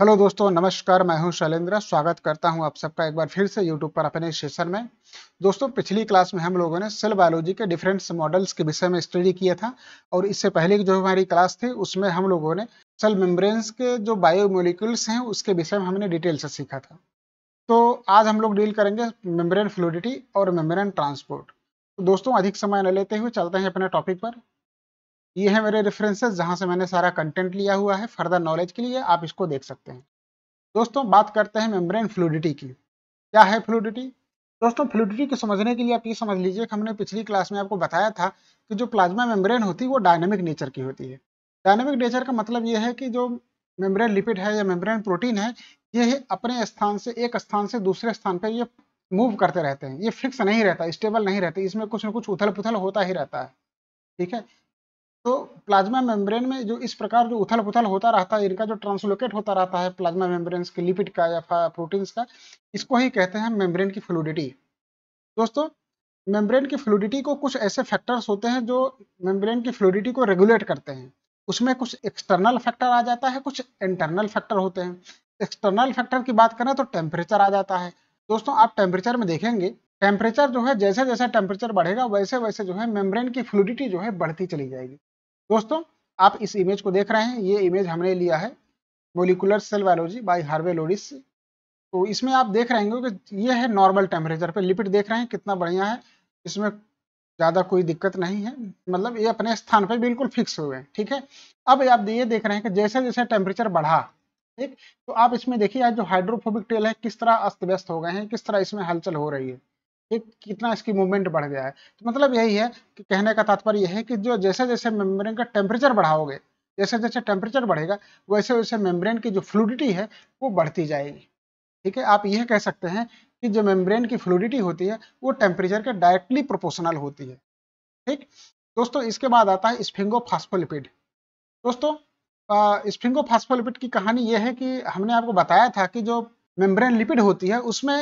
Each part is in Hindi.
हेलो दोस्तों नमस्कार मैं हूं शैलेंद्र स्वागत करता हूं आप सबका एक बार फिर से यूट्यूब पर अपने सेशन में दोस्तों पिछली क्लास में हम लोगों ने सेल बायोलॉजी के डिफरेंट मॉडल्स के विषय में स्टडी किया था और इससे पहले की जो हमारी क्लास थी उसमें हम लोगों ने सेल मेम्ब्रेन्स के जो बायोमोलिक्यूल्स हैं उसके विषय में हमने डिटेल से सीखा था तो आज हम लोग डील करेंगे मेम्ब्रेन फ्लूडिटी और मेम्ब्रेन ट्रांसपोर्ट तो दोस्तों अधिक समय न लेते हुए चलते हैं अपने टॉपिक पर ये है मेरे रेफरेंसेस जहाँ से मैंने सारा कंटेंट लिया हुआ है फर्दर नॉलेज के लिए आप इसको देख सकते हैं दोस्तों बात करते हैं मेम्ब्रेन फ्लूडिटी की क्या है फ्लूडिटी दोस्तों फ्लूडिटी को समझने के लिए आप ये समझ लीजिए कि हमने पिछली क्लास में आपको बताया था कि जो प्लाज्मा मेम्ब्रेन होती है वो डायनेमिक नेचर की होती है डायनेमिक नेचर का मतलब ये है कि जो मेम्ब्रेन लिपिड है या मेम्ब्रेन प्रोटीन है ये अपने स्थान से एक स्थान से दूसरे स्थान पर ये मूव करते रहते हैं ये फिक्स नहीं रहता स्टेबल नहीं रहते इसमें कुछ ना कुछ उथल पुथल होता ही रहता है ठीक है तो प्लाज्मा मेम्ब्रेन में जो इस प्रकार जो उथल पुथल होता रहता है इनका जो ट्रांसलोकेट होता रहता है प्लाज्मा मेम्ब्रेन के लिपिड का या प्रोटीन्स का इसको ही कहते हैं मेम्ब्रेन की फ्लूडिटी दोस्तों मेम्ब्रेन की फ्लूडिटी को कुछ ऐसे फैक्टर्स होते हैं जो मेम्ब्रेन की फ्लूडिटी को रेगुलेट करते हैं उसमें कुछ एक्सटर्नल फैक्टर आ जाता है कुछ इंटरनल फैक्टर होते हैं एक्सटर्नल फैक्टर की बात करें तो टेम्परेचर आ जाता है दोस्तों आप टेम्परेचर में देखेंगे टेम्परेचर जो है जैसे जैसे टेम्परेचर बढ़ेगा वैसे वैसे जो है मेम्ब्रेन की फ्लूडिटी जो है बढ़ती चली जाएगी दोस्तों आप इस इमेज को देख रहे हैं ये इमेज हमने लिया है molecular cell biology by Harvey Lodish तो इसमें आप देख रहे होंगे कि ये है नॉर्मल टेम्परेचर पे लिपिड देख रहे हैं कितना बढ़िया है इसमें ज़्यादा कोई दिक्कत नहीं है मतलब ये अपने स्थान पर बिल्कुल फिक्स हुए हैं ठीक है अब आप ये देख रहे हैं कि जैसे जैसे टेम्परेचर बढ़ा ठीक तो आप इसमें देखिए आज जो हाइड्रोफोबिक टेल है किस तरह अस्त व्यस्त हो गए हैं किस तरह इसमें हलचल हो रही है कि कितना इसकी मूवमेंट बढ़ गया है तो मतलब यही है कि कहने का तात्पर्य यह है कि जो जैसे जैसे मेम्ब्रेन का टेम्परेचर बढ़ाओगे जैसे जैसे टेम्परेचर बढ़ेगा वैसे वैसे मेम्ब्रेन की जो फ्लूडिटी है वो बढ़ती जाएगी ठीक है आप यह कह सकते हैं कि जो मेम्ब्रेन की फ्लूडिटी होती है वो टेम्परेचर के डायरेक्टली प्रोपोर्शनल होती है ठीक दोस्तों इसके बाद आता है फास्फोलिपिड दोस्तों फास्फोलिपिड की कहानी यह है कि हमने आपको बताया था कि जो मेम्ब्रेन लिपिड होती है उसमें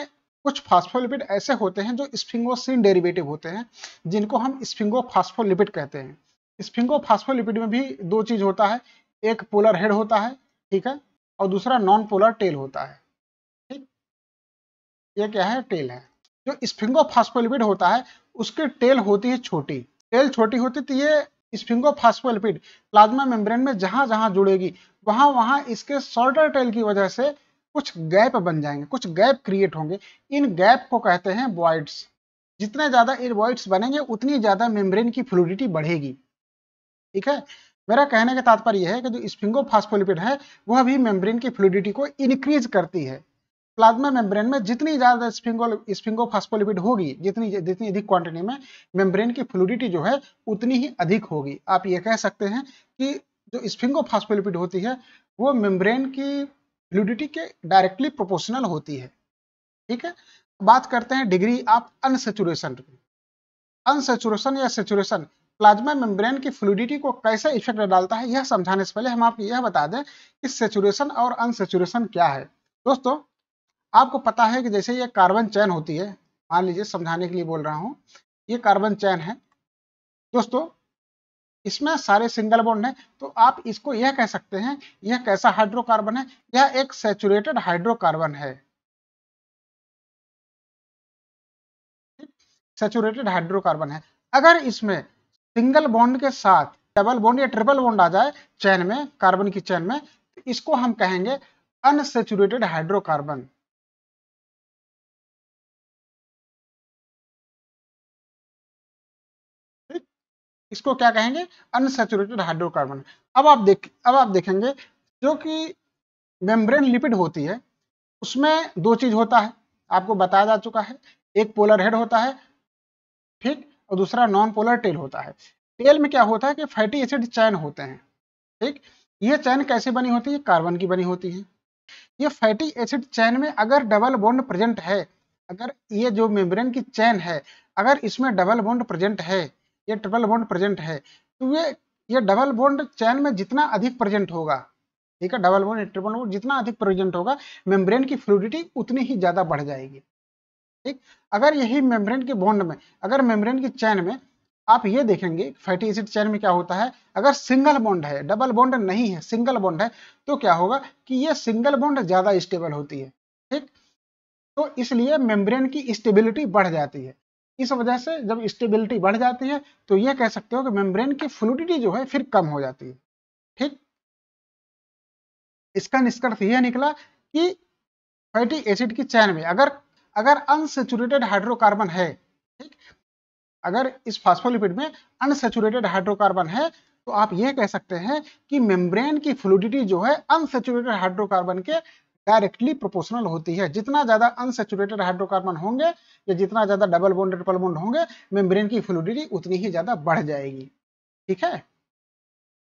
कुछ फास्फोलिपिड ऐसे होते हैं जो स्फिंगोसिन डेरिवेटिव होते हैं जिनको हम स्फिंगोफास्फोलिपिड कहते हैं स्फिंगोफास्फोलिपिड में भी दो चीज होता है एक पोलर हेड होता है ठीक है और दूसरा नॉन पोलर टेल होता है ठीक ये क्या है टेल है जो स्फिंगोफास्फोलिपिड होता है उसकी टेल होती है छोटी टेल छोटी होती तो ये स्फिंगोफास्फोलिपिड प्लाज्मा मेम्ब्रेन में जहां जहां जुड़ेगी वहां वहां इसके शॉर्टर टेल की वजह से कुछ गैप बन जाएंगे कुछ गैप क्रिएट होंगे इन गैप को कहते हैं वॉइड्स जितने ज़्यादा इन वॉइड्स बनेंगे उतनी ज़्यादा मेम्ब्रेन की फ्लूडिटी बढ़ेगी ठीक है मेरा कहने का तात्पर्य यह है कि जो फास्फोलिपिड है वह भी मेम्ब्रेन की फ्लूडिटी को इनक्रीज करती है प्लाज्मा मेम्ब्रेन में जितनी ज़्यादा स्पिंगो फास्फोलिपिड होगी जितनी जितनी अधिक क्वांटिटी में मेम्ब्रेन की फ्लूडिटी जो है उतनी ही अधिक होगी आप ये कह सकते हैं कि जो फास्फोलिपिड होती है वो मेम्ब्रेन की फ्लूडिटी के डायरेक्टली प्रोपोर्शनल होती है ठीक है बात करते हैं डिग्री ऑफ अनसेचुरेशन की अनसेचुरेशन या सेचुरेशन प्लाज्मा मेम्ब्रेन की फ्लूडिटी को कैसे इफेक्ट डालता है यह समझाने से पहले हम आपको यह बता दें कि सेचुरेशन और अनसेचुरेशन क्या है दोस्तों आपको पता है कि जैसे यह कार्बन चैन होती है मान लीजिए समझाने के लिए बोल रहा हूँ ये कार्बन चैन है दोस्तों इसमें सारे सिंगल बॉन्ड है तो आप इसको यह कह सकते हैं यह कैसा हाइड्रोकार्बन है यह एक सेचुरेटेड हाइड्रोकार्बन है सेचुरेटेड हाइड्रोकार्बन है अगर इसमें सिंगल बॉन्ड के साथ डबल बॉन्ड या ट्रिपल बॉन्ड आ जाए चैन में कार्बन की चैन में तो इसको हम कहेंगे अनसेचुरेटेड हाइड्रोकार्बन इसको क्या कहेंगे अनसेचुरेटेड हाइड्रोकार्बन अब आप देख अब आप देखेंगे जो कि मेम्ब्रेन लिपिड होती है उसमें दो चीज होता है आपको बताया जा चुका है एक पोलर हेड होता है ठीक और दूसरा नॉन पोलर टेल होता है टेल में क्या होता है कि फैटी एसिड चैन होते हैं ठीक ये चैन कैसे बनी होती है कार्बन की बनी होती है ये फैटी एसिड चैन में अगर डबल बॉन्ड प्रेजेंट है अगर ये जो मेम्ब्रेन की चैन है अगर इसमें डबल बॉन्ड प्रेजेंट है ये ट्रिपल बॉन्ड प्रेजेंट है तो ये ये डबल बॉन्ड चैन में जितना अधिक प्रेजेंट होगा ठीक है डबल बॉन्ड ट्रिपल बॉन्ड जितना अधिक प्रेजेंट होगा मेम्ब्रेन की फ्लूडिटी उतनी ही ज़्यादा बढ़ जाएगी ठीक अगर यही मेम्ब्रेन के बॉन्ड में अगर मेम्ब्रेन की चैन में आप ये देखेंगे फैटी एसिड चैन में क्या होता है अगर सिंगल बॉन्ड है डबल बॉन्ड नहीं है सिंगल बॉन्ड है तो क्या होगा कि ये सिंगल बॉन्ड ज़्यादा स्टेबल होती है ठीक तो इसलिए मेम्ब्रेन की स्टेबिलिटी बढ़ जाती है इस वजह से जब स्टेबिलिटी बढ़ जाती है तो यह कह सकते हो कि मेम्ब्रेन की फ्लूडिटी जो है फिर कम हो जाती है ठीक इसका निष्कर्ष यह निकला कि फैटी एसिड की चैन में अगर अगर अनसेचुरेटेड हाइड्रोकार्बन है ठीक अगर इस फास्फोलिपिड में अनसेचुरेटेड हाइड्रोकार्बन है तो आप यह कह सकते हैं कि मेम्ब्रेन की फ्लूडिटी जो है अनसेचुरेटेड हाइड्रोकार्बन के डायरेक्टली प्रोपोर्शनल होती है जितना ज्यादा अनसेचुरेटेड हाइड्रोकार्बन होंगे या जितना ज्यादा डबल बॉन्ड ट्रिपल बॉन्ड होंगे मेम्ब्रेन की फ्लूडिटी उतनी ही ज्यादा बढ़ जाएगी ठीक है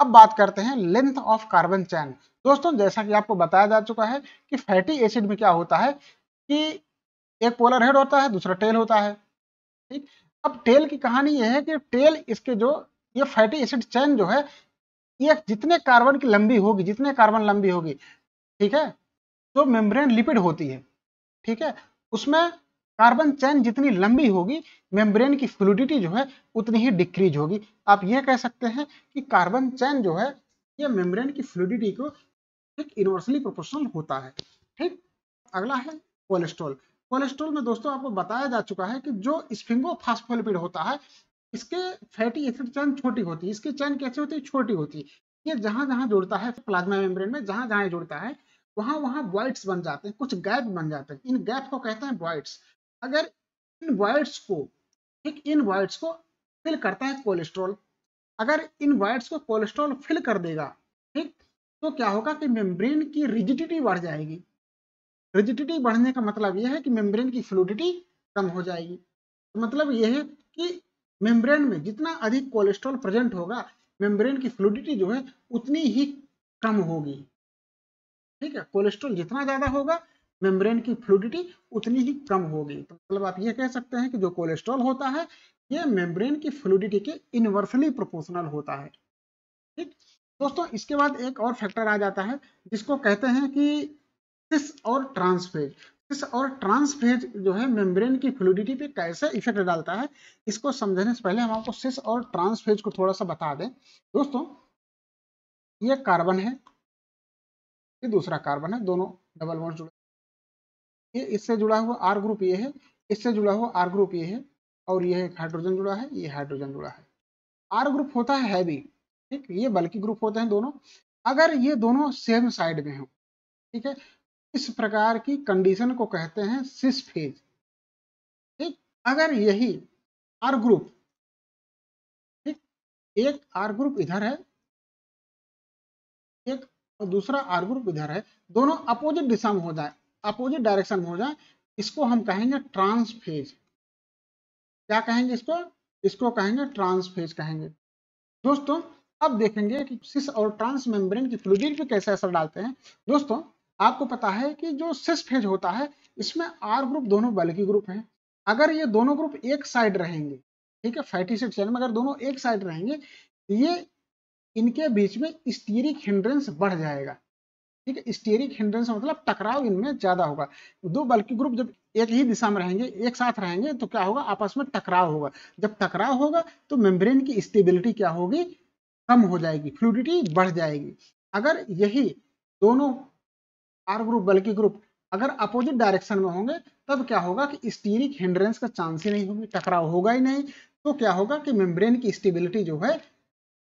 अब बात करते हैं लेंथ ऑफ कार्बन चैन दोस्तों जैसा कि आपको बताया जा चुका है कि फैटी एसिड में क्या होता है कि एक पोलर हेड होता है दूसरा टेल होता है ठीक अब टेल की कहानी यह है कि टेल इसके जो ये फैटी एसिड चैन जो है ये जितने कार्बन की लंबी होगी जितने कार्बन लंबी होगी ठीक है जो मेम्ब्रेन लिपिड होती है ठीक है उसमें कार्बन चैन जितनी लंबी होगी मेम्ब्रेन की फ्लूडिटी जो है उतनी ही डिक्रीज होगी आप यह कह सकते हैं कि कार्बन चैन जो है यह मेम्ब्रेन की फ्लूडिटी को एक इनवर्सली प्रोपोर्शनल होता है ठीक अगला है कोलेस्ट्रॉल कोलेस्ट्रॉल में दोस्तों आपको बताया जा चुका है कि जो फास्फोलिपिड होता है इसके फैटी एसिड चैन छोटी होती है इसकी चैन कैसे होती है छोटी होती है ये जहां जहां जुड़ता है प्लाज्मा मेम्ब्रेन में जहां जहां जुड़ता है वहां वहां वॉइड्स बन जाते हैं कुछ गैप बन जाते हैं इन गैप को कहते हैं वॉइड्स अगर इन वॉइड्स को एक इन वॉइड्स को फिल करता है कोलेस्ट्रॉल अगर इन वॉइड्स को कोलेस्ट्रॉल फिल कर देगा ठीक तो क्या होगा कि मेम्ब्रेन की रिजिडिटी बढ़ जाएगी रिजिडिटी बढ़ने का मतलब यह है कि मेम्ब्रेन की फ्लूडिटी कम हो जाएगी तो मतलब यह है कि मेम्ब्रेन में जितना अधिक कोलेस्ट्रॉल प्रेजेंट होगा मेम्ब्रेन की फ्लूडिटी जो है उतनी ही कम होगी ठीक है कोलेस्ट्रोल जितना ज़्यादा होगा मेम्ब्रेन की फ्लूडिटी उतनी ही कम होगी तो मतलब आप ये कह सकते हैं कि जो कोलेस्ट्रॉल होता है ये मेम्ब्रेन की फ्लूडिटी के इनवर्सली प्रोपोर्शनल होता है ठीक दोस्तों इसके बाद एक और फैक्टर आ जाता है जिसको कहते हैं कि सिस और ट्रांसफेज सिस और ट्रांसफेज जो है मेम्ब्रेन की फ्लूडिटी पे कैसे इफेक्ट डालता है इसको समझने से पहले हम आपको सिस और ट्रांसफेज को थोड़ा सा बता दें दोस्तों ये कार्बन है ये दूसरा कार्बन है दोनों डबल बॉन्ड जुड़े ये इससे जुड़ा हुआ आर ग्रुप ये है इससे जुड़ा हुआ आर ग्रुप ये है और यह एक हाइड्रोजन जुड़ा है ये हाइड्रोजन जुड़ा है आर ग्रुप होता है हैवी ठीक ये बल्कि ग्रुप होते हैं दोनों अगर ये दोनों सेम साइड में हो ठीक है इस प्रकार की कंडीशन को कहते हैं सिस फेज ठीक अगर यही आर ग्रुप ठीक एक आर ग्रुप इधर है एक और दूसरा आर ग्रुप इधर है दोनों अपोजिट दिशा में हो जाए अपोजिट डायरेक्शन में हो जाए इसको हम कहेंगे ट्रांसफेज क्या कहेंगे इसको इसको कहेंगे ट्रांसफेज कहेंगे दोस्तों अब देखेंगे कि सिस और ट्रांस मेम्ब्रेन की फ्लूडिड पे कैसे असर डालते हैं दोस्तों आपको पता है कि जो सिस फेज होता है इसमें आर ग्रुप दोनों बल्कि ग्रुप हैं अगर ये दोनों ग्रुप एक साइड रहेंगे ठीक है फैटी सेट चैन में अगर दोनों एक साइड रहेंगे ये इनके बीच में स्टीरिक हिंड्रेंस बढ़ जाएगा ठीक है स्टीरिक हिंड्रेंस मतलब टकराव इनमें ज्यादा होगा दो बल्कि ग्रुप जब एक ही दिशा में रहेंगे एक साथ रहेंगे तो क्या होगा आपस में टकराव होगा जब टकराव होगा तो मेम्ब्रेन की स्टेबिलिटी क्या होगी कम हो जाएगी फ्लूडिटी बढ़ जाएगी अगर यही दोनों आर ग्रुप बल्कि ग्रुप अगर अपोजिट डायरेक्शन में होंगे तब क्या होगा कि स्टीरिक हिंड्रेंस का चांस ही नहीं होगी टकराव होगा ही नहीं तो क्या होगा कि मेम्ब्रेन की स्टेबिलिटी जो है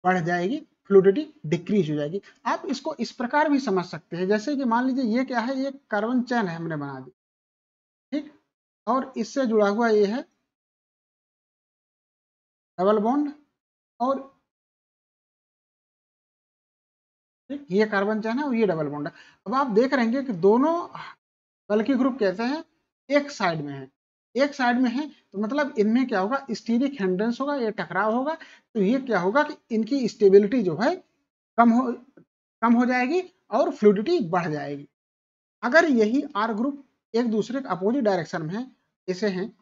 बढ़ जाएगी फ्लूडिटी डिक्रीज हो जाएगी आप इसको इस प्रकार भी समझ सकते हैं जैसे कि मान लीजिए ये क्या है ये कार्बन चैन है हमने बना दी ठीक और इससे जुड़ा हुआ ये है डबल बॉन्ड और ठीक ये कार्बन चैन है और ये डबल बॉन्ड है अब आप देख रहे हैं कि दोनों बल्कि ग्रुप कैसे हैं एक साइड में है एक साइड में है तो मतलब इनमें क्या होगा स्टीरिक हेंड्रेंस होगा ये टकराव होगा तो ये क्या होगा कि इनकी स्टेबिलिटी जो है कम हो कम हो जाएगी और फ्लूडिटी बढ़ जाएगी अगर यही आर ग्रुप एक दूसरे के अपोजिट डायरेक्शन में ऐसे हैं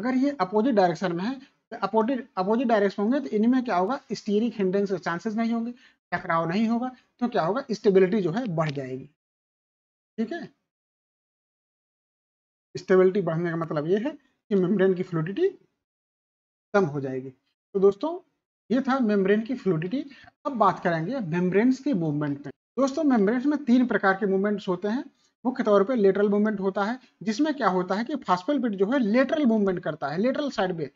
अगर ये अपोजिट डायरेक्शन में है तो अपोजिट अपोजिट डायरेक्शन होंगे तो इनमें क्या होगा स्टीयरिंग हिंड्रेंस के चांसेस नहीं होंगे टकराव नहीं होगा तो क्या होगा स्टेबिलिटी जो है बढ़ जाएगी ठीक है स्टेबिलिटी बढ़ने का मतलब ये है कि मेम्ब्रेन की फ्लूडिटी कम हो जाएगी तो दोस्तों ये था मेम्ब्रेन की फ्लूडिटी अब बात करेंगे मेम्ब्रेन्स के मूवमेंट में दोस्तों मेम्ब्रेन्स में तीन प्रकार के मूवमेंट्स होते हैं मुख्य तौर पे लेटरल मूवमेंट होता है जिसमें क्या होता है कि फास्फोलिपिड जो है लेटरल मूवमेंट करता है लेटरल साइड में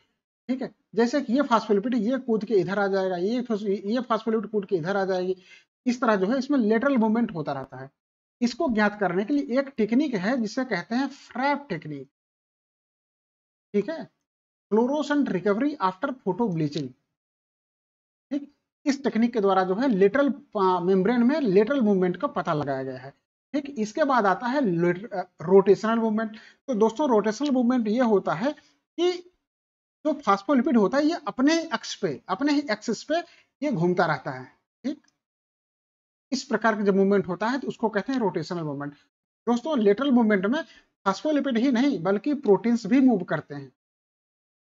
ठीक है जैसे कि ये फास्फोलिपिड ये कूद के इधर आ जाएगा ये ये फास्फोलिपिड कूद के इधर आ जाएगी इस तरह जो है इसमें लेटरल मूवमेंट होता रहता है इसको ज्ञात करने के लिए एक टेक्निक है जिसे कहते हैं फ्रैप टेक्निक ठीक है fluorescent recovery after photo bleaching ठीक इस टेक्निक के द्वारा जो है लेटरल मेम्ब्रेन में लेटरल मूवमेंट का पता लगाया गया है ठीक इसके बाद आता है रोटेशनल मूवमेंट तो दोस्तों रोटेशनल मूवमेंट ये होता है कि जो तो फास्फोलिपिड होता है ये अपने एक्स पे अपने ही एक्सिस पे ये घूमता रहता है ठीक इस प्रकार का जब मूवमेंट होता है तो उसको कहते हैं रोटेशनल मूवमेंट दोस्तों लेटरल मूवमेंट में फास्फोलिपिड ही नहीं बल्कि प्रोटीन्स भी मूव करते हैं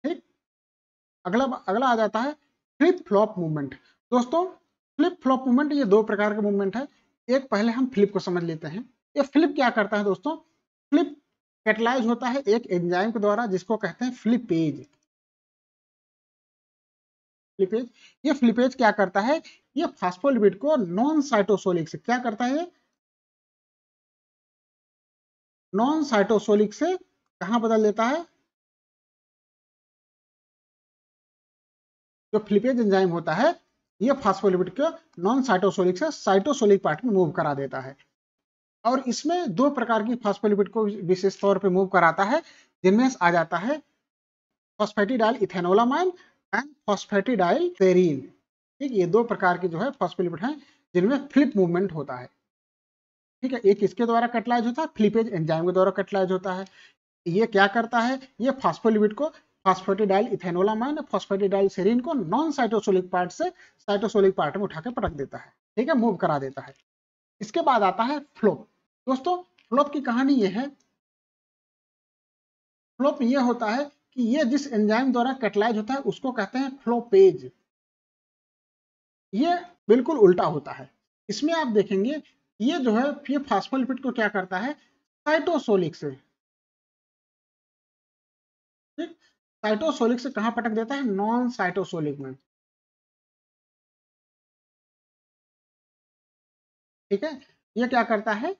ठीक अगला अगला आ जाता है फ्लिप फ्लॉप मूवमेंट दोस्तों फ्लिप फ्लॉप मूवमेंट ये दो प्रकार के मूवमेंट है एक पहले हम फ्लिप को समझ लेते हैं ये फ्लिप क्या करता है दोस्तों फ्लिप कैटलाइज होता है एक एंजाइम के द्वारा जिसको कहते हैं फ्लिपेज फ्लिपेज ये फ्लिपेज क्या करता है ये फास्फोलिपिड को नॉन साइटोसोलिक से क्या करता है नॉन साइटोसोलिक से कहा बदल देता है जो फ्लिपेज एंजाइम होता है ये फास्फोलिपिड को नॉन साइटोसोलिक से साइटोसोलिक पार्ट में मूव करा देता है और इसमें दो प्रकार की फास्फोलिपिड को विशेष तौर पे मूव कराता है जिनमें आ जाता है phosphatidyl ethanolamine and phosphatidyl serine ठीक ये दो प्रकार के जो है फॉस्फोलिपिड हैं जिनमें फ्लिप मूवमेंट होता है ठीक है एक इसके द्वारा कटलाइज होता है फ्लिपेज एंजाइम के द्वारा कटलाइज होता है ये क्या करता है ये फास्फोलिपिड को फॉस्फेटिडाइल इथेनोलामाइन फॉस्फेटिडाइल सेरीन को नॉन साइटोसोलिक पार्ट से साइटोसोलिक पार्ट में उठा के पटक देता है ठीक है मूव करा देता है इसके बाद आता है फ्लोप दोस्तों फ्लोप की कहानी ये है फ्लोप ये होता है कि ये जिस एंजाइम द्वारा कैटलाइज होता है उसको कहते हैं फ्लोपेज ये बिल्कुल उल्टा होता है इसमें आप देखेंगे ये जो है ये फास्फोलिपिड को क्या करता है साइटोसोलिक से साइटोसोलिक से कहाँ पटक देता है नॉन साइटोसोलिक में ठीक है ये क्या करता है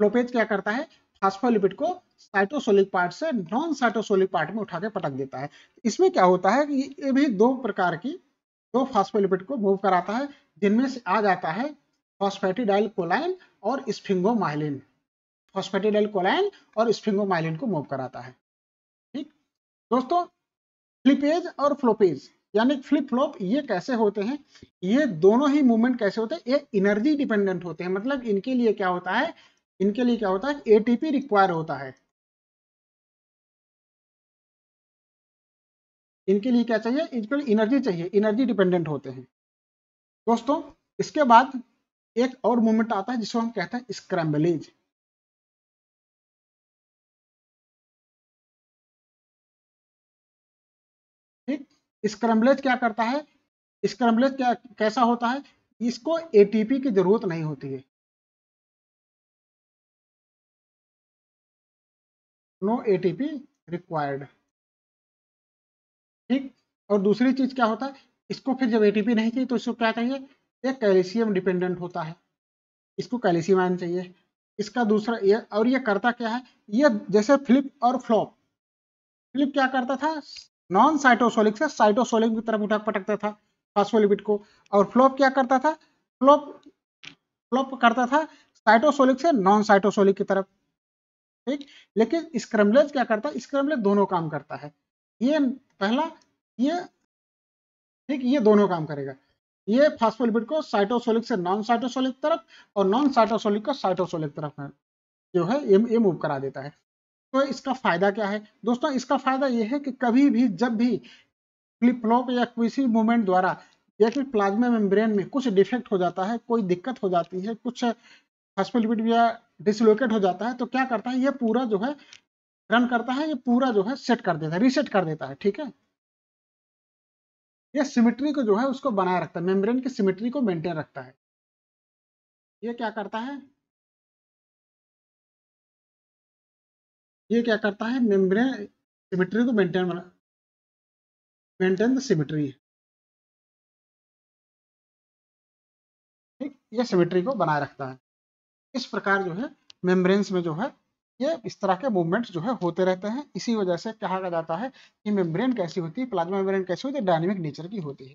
फ्लोपेज क्या करता है फास्फोलिपिड को साइटोसोलिक पार्ट से नॉन साइटोसोलिक पार्ट में उठा के पटक देता है इसमें क्या होता है कि ये भी दो प्रकार की दो फास्फोलिपिड को मूव कराता है जिनमें से आ जाता है फॉस्फेटिडाइल कोलाइन और स्फिंगोमाइलिन फॉस्फेटिडाइल कोलाइन और स्फिंगोमाइलिन को मूव कराता है ठीक दोस्तों फ्लिपेज और फ्लोपेज यानी फ्लिप फ्लॉप ये कैसे होते हैं ये दोनों ही मूवमेंट कैसे होते हैं ये इनर्जी डिपेंडेंट होते हैं मतलब इनके लिए क्या होता है इनके लिए क्या होता है एटीपी रिक्वायर होता है इनके लिए क्या चाहिए इनके लिए इनर्जी चाहिए इनर्जी डिपेंडेंट होते हैं दोस्तों इसके बाद एक और मूवमेंट आता है जिसको हम कहते हैं स्क्रैम्बलेज स्क्रम्बलेज क्या करता है स्क्रम्बलेज क्या कैसा होता है इसको एटीपी की जरूरत नहीं होती है नो एटीपी रिक्वायर्ड ठीक और दूसरी चीज क्या होता है इसको फिर जब एटीपी नहीं चाहिए तो इसको क्या चाहिए ये कैल्शियम डिपेंडेंट होता है इसको कैल्शियम आयन चाहिए इसका दूसरा ये और ये करता क्या है ये जैसे फ्लिप और फ्लॉप फ्लिप क्या करता था नॉन साइटोसोलिक से साइटोसोलिक की तरफ उठा पटकता था फास्फोलिपिड को और फ्लोप क्या करता था फ्लोप फ्लोप करता था साइटोसोलिक से नॉन साइटोसोलिक की तरफ ठीक लेकिन स्क्रमलेज क्या करता है स्क्रमलेज दोनों काम करता है ये पहला ये ठीक ये दोनों काम करेगा ये फास्फोलिपिड को साइटोसोलिक से नॉन साइटोसोलिक तरफ और नॉन साइटोसोलिक को साइटोसोलिक तरफ जो है ये मूव करा देता है तो इसका फायदा क्या है दोस्तों इसका फायदा यह है कि कभी भी जब भी फ्लिप फ्लॉप या किसी मूवमेंट द्वारा या फिर प्लाज्मा मेम्ब्रेन में कुछ डिफेक्ट हो जाता है कोई दिक्कत हो जाती है कुछ हॉस्पिटलिपिट या डिसलोकेट हो जाता है तो क्या करता है ये पूरा जो है रन करता है ये पूरा जो है सेट कर देता है रीसेट कर देता है ठीक है ये सिमिट्री को जो है उसको बनाए रखता है मेम्ब्रेन की सिमिट्री को मेंटेन रखता है ये क्या करता है ये क्या करता है मेम्ब्रेन सिमेट्री को मेंटेन बना मेंटेन द सिमेट्री ठीक ये सिमेट्री को बनाए रखता है इस प्रकार जो है मेम्ब्रेन्स में जो है ये इस तरह के मूवमेंट्स जो है होते रहते हैं इसी वजह से कहा जाता है कि मेम्ब्रेन कैसी होती है प्लाज्मा मेम्ब्रेन कैसी होती है डायनेमिक नेचर की होती है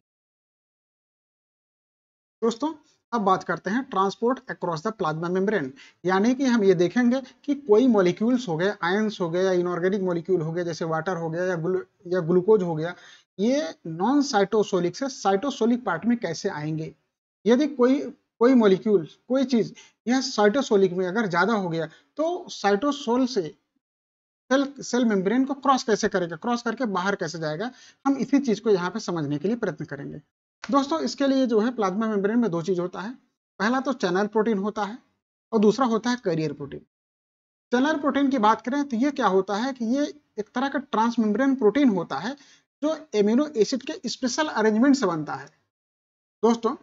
दोस्तों अब बात करते हैं transport across the plasma membrane यानी कि हम ये देखेंगे कि कोई मॉलिक्यूल्स हो गए आयंस हो गए या इनऑर्गेनिक मॉलिक्यूल हो गया जैसे वाटर हो गया या ग्लू या ग्लूकोज हो गया ये नॉन साइटोसोलिक से साइटोसोलिक पार्ट में कैसे आएंगे यदि कोई कोई मॉलिक्यूल कोई चीज यह साइटोसोलिक में अगर ज्यादा हो गया तो साइटोसोल से सेल सेल मेम्ब्रेन को क्रॉस कैसे करेगा क्रॉस करके बाहर कैसे जाएगा हम इसी चीज को यहाँ पे समझने के लिए प्रयत्न करेंगे दोस्तों इसके लिए जो है प्लाज्मा मेम्ब्रेन में दो चीज होता है पहला तो चैनल प्रोटीन होता है और दूसरा होता है करियर प्रोटीन चैनल प्रोटीन की बात करें तो ये क्या होता है कि ये एक तरह का ट्रांस मेम्ब्रेन प्रोटीन होता है जो एमिनो एसिड के स्पेशल अरेंजमेंट से बनता है दोस्तों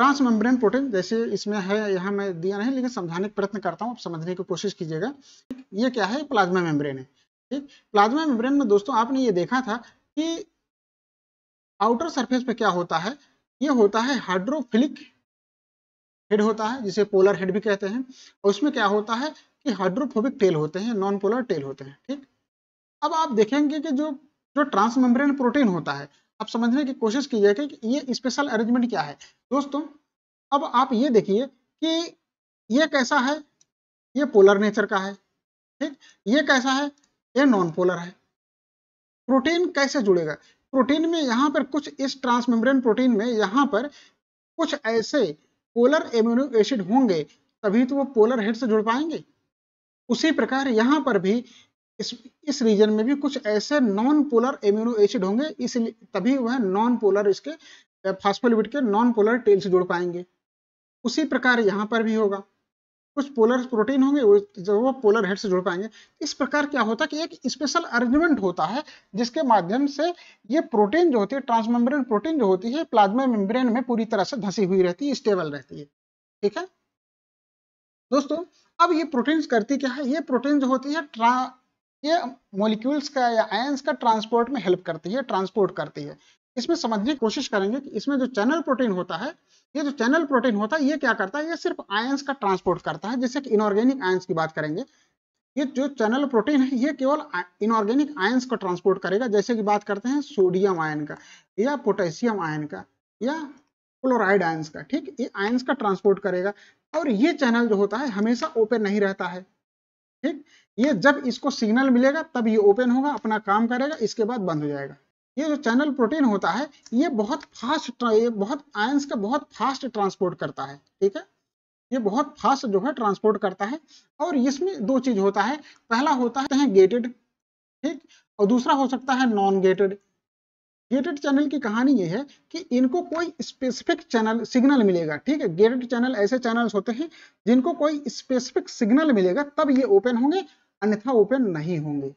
ट्रांस मेम्ब्रेन प्रोटीन जैसे इसमें है यहाँ मैं दिया नहीं लेकिन समझाने का प्रयत्न करता हूँ आप समझने की कोशिश कीजिएगा ये क्या है प्लाज्मा मेम्ब्रेन है ठीक प्लाज्मा मेम्ब्रेन में दोस्तों आपने ये देखा था कि आउटर सरफेस पे क्या होता है ये होता है हाइड्रोफिलिक हेड होता है जिसे पोलर हेड भी कहते हैं और उसमें क्या होता है कि हाइड्रोफोबिक टेल होते हैं नॉन पोलर टेल होते हैं ठीक अब आप देखेंगे कि जो जो ट्रांसमेम्ब्रेन प्रोटीन होता है आप समझने की कोशिश कीजिएगा कि ये स्पेशल अरेंजमेंट क्या है दोस्तों अब आप ये देखिए कि ये कैसा है ये पोलर नेचर का है ठीक ये कैसा है ये नॉन पोलर है प्रोटीन कैसे जुड़ेगा प्रोटीन में यहाँ पर कुछ इस ट्रांसमेम्ब्रेन प्रोटीन में यहाँ पर कुछ ऐसे पोलर एम्यूनो एसिड होंगे तभी तो वो पोलर हेड से जुड़ पाएंगे उसी प्रकार यहाँ पर भी इस इस रीजन में भी कुछ ऐसे नॉन पोलर एम्यूनो एसिड होंगे इसलिए तभी वह नॉन पोलर इसके फास्फोलिपिड के नॉन पोलर टेल से जुड़ पाएंगे उसी प्रकार यहाँ पर भी होगा कुछ पोलर प्रोटीन होंगे जब वो पोलर हेड से जुड़ पाएंगे इस प्रकार क्या होता है कि एक स्पेशल अरेंजमेंट होता है जिसके माध्यम से ये प्रोटीन जो होती है ट्रांसमेम्ब्रेन प्रोटीन जो होती है प्लाज्मा मेम्ब्रेन में पूरी तरह से धसी हुई रहती है स्टेबल रहती है ठीक है दोस्तों अब ये प्रोटीन करती क्या है ये प्रोटीन जो होती है ट्रा ये मोलिक्यूल्स का या आयंस का ट्रांसपोर्ट में हेल्प करती है ट्रांसपोर्ट करती है इसमें समझने की कोशिश करेंगे कि इसमें जो चैनल प्रोटीन होता है ये जो चैनल प्रोटीन होता है ये क्या करता है ये सिर्फ आयंस का ट्रांसपोर्ट करता है जैसे कि इनऑर्गेनिक आयंस की बात करेंगे ये जो चैनल प्रोटीन है ये केवल इनऑर्गेनिक आयंस को ट्रांसपोर्ट करेगा जैसे कि बात करते हैं सोडियम आयन का या पोटेशियम आयन का या क्लोराइड आयंस का ठीक ये आयंस का ट्रांसपोर्ट करेगा और ये चैनल जो होता है हमेशा ओपन नहीं रहता है ठीक ये जब इसको सिग्नल मिलेगा तब ये ओपन होगा अपना काम करेगा इसके बाद बंद हो जाएगा ये जो चैनल प्रोटीन होता है ये बहुत फास्ट ये बहुत आयंस का बहुत फास्ट ट्रांसपोर्ट करता है ठीक है ये बहुत फास्ट जो है ट्रांसपोर्ट करता है और इसमें दो चीज होता है पहला होता है गेटेड ठीक और दूसरा हो सकता है नॉन गेटेड गेटेड चैनल की कहानी ये है कि इनको कोई स्पेसिफिक चैनल सिग्नल मिलेगा ठीक है गेटेड चैनल ऐसे चैनल्स होते हैं जिनको कोई स्पेसिफिक सिग्नल मिलेगा तब ये ओपन होंगे अन्यथा ओपन नहीं होंगे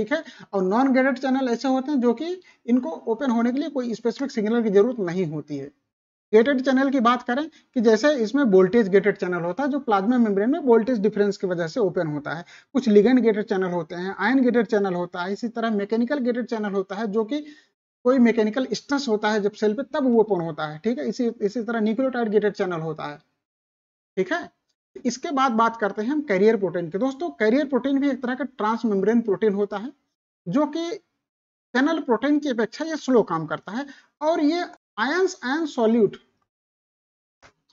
ठीक है और नॉन ग्रेडेड चैनल ऐसे होते हैं जो कि इनको ओपन होने के लिए कोई स्पेसिफिक सिग्नल की जरूरत नहीं होती है गेटेड चैनल की बात करें कि जैसे इसमें वोल्टेज गेटेड चैनल होता है जो प्लाज्मा मेम्ब्रेन में वोल्टेज डिफरेंस की वजह से ओपन होता है कुछ लिगेंड गेटेड चैनल होते हैं आयन गेटेड चैनल होता है इसी तरह मैकेनिकल गेटेड चैनल होता है जो कि कोई मैकेनिकल स्ट्रेस होता है जब सेल पे तब वो ओपन होता है ठीक है इसी इसी तरह न्यूक्लियोटाइड गेटेड चैनल होता है ठीक है इसके बाद बात करते हैं हम कैरियर प्रोटीन के दोस्तों कैरियर प्रोटीन भी एक तरह का मेम्ब्रेन प्रोटीन होता है जो कि चैनल प्रोटीन की अपेक्षा ये स्लो काम करता है और ये आयंस एंड सॉल्यूट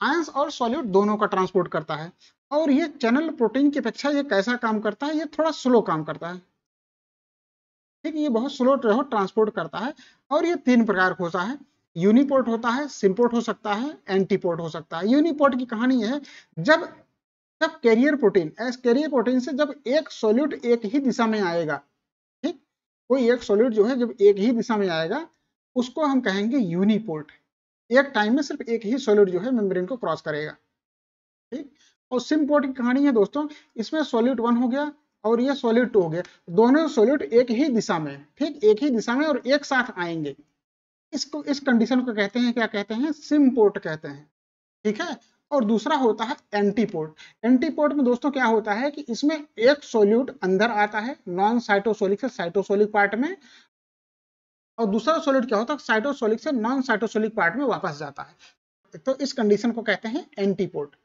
आयंस और सॉल्यूट दोनों का ट्रांसपोर्ट करता है और ये चैनल प्रोटीन की अपेक्षा ये कैसा काम करता है ये थोड़ा स्लो काम करता है ठीक ये बहुत स्लो ट्रांसपोर्ट करता है और ये तीन प्रकार का होता है यूनिपोर्ट होता है सिम्पोर्ट हो सकता है एंटीपोर्ट हो सकता है यूनिपोर्ट की कहानी है जब जब कैरियर प्रोटीन एस कैरियर प्रोटीन से जब एक सोल्यूट एक ही दिशा में आएगा ठीक कोई एक सोल्यूट जो है जब एक ही दिशा में आएगा उसको हम कहेंगे यूनिपोर्ट एक टाइम में सिर्फ एक ही सोल्यूट जो है मेम्ब्रेन को क्रॉस करेगा ठीक और सिम्पोर्ट की कहानी है दोस्तों इसमें सोल्यूट वन हो गया और ये सोल्यूट टू हो गया दोनों सोल्यूट एक ही दिशा में ठीक एक ही दिशा में और एक साथ आएंगे इसको इस कंडीशन को कहते हैं क्या कहते हैं सिम्पोर्ट कहते हैं ठीक है और दूसरा होता है एंटीपोर्ट एंटीपोर्ट में दोस्तों क्या होता है कि इसमें एक सोल्यूट अंदर आता है नॉन साइटोसोलिक से साइटोसोलिक पार्ट में और दूसरा सोल्यूट क्या होता है साइटोसोलिक से नॉन साइटोसोलिक पार्ट में वापस जाता है तो इस कंडीशन को कहते हैं एंटीपोर्ट